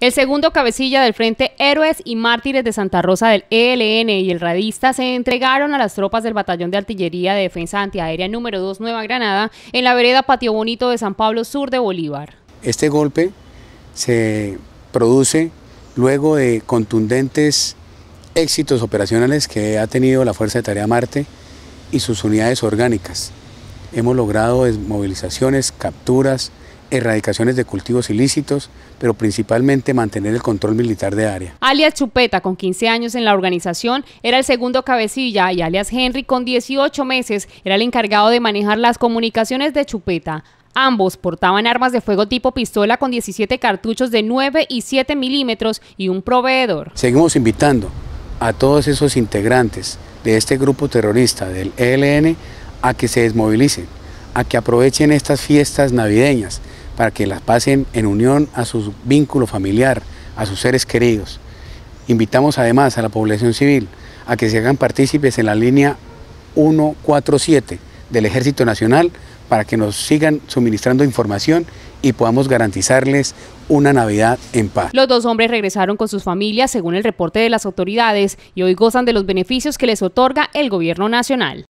El segundo cabecilla del Frente Héroes y Mártires de Santa Rosa del ELN y el Radista se entregaron a las tropas del Batallón de Artillería de Defensa Antiaérea número 2 Nueva Granada en la vereda Patio Bonito de San Pablo Sur de Bolívar. Este golpe se produce luego de contundentes éxitos operacionales que ha tenido la Fuerza de Tarea Marte y sus unidades orgánicas. Hemos logrado desmovilizaciones, capturas, erradicaciones de cultivos ilícitos, pero principalmente mantener el control militar de área. Alias Chupeta, con 15 años en la organización, era el segundo cabecilla y alias Henry, con 18 meses, era el encargado de manejar las comunicaciones de Chupeta. Ambos portaban armas de fuego tipo pistola con 17 cartuchos de 9 y 7 milímetros y un proveedor. Seguimos invitando a todos esos integrantes de este grupo terrorista del ELN a que se desmovilicen, a que aprovechen estas fiestas navideñas para que las pasen en unión a su vínculo familiar, a sus seres queridos. Invitamos además a la población civil a que se hagan partícipes en la línea 147 del Ejército Nacional para que nos sigan suministrando información y podamos garantizarles una Navidad en paz. Los dos hombres regresaron con sus familias según el reporte de las autoridades y hoy gozan de los beneficios que les otorga el gobierno nacional.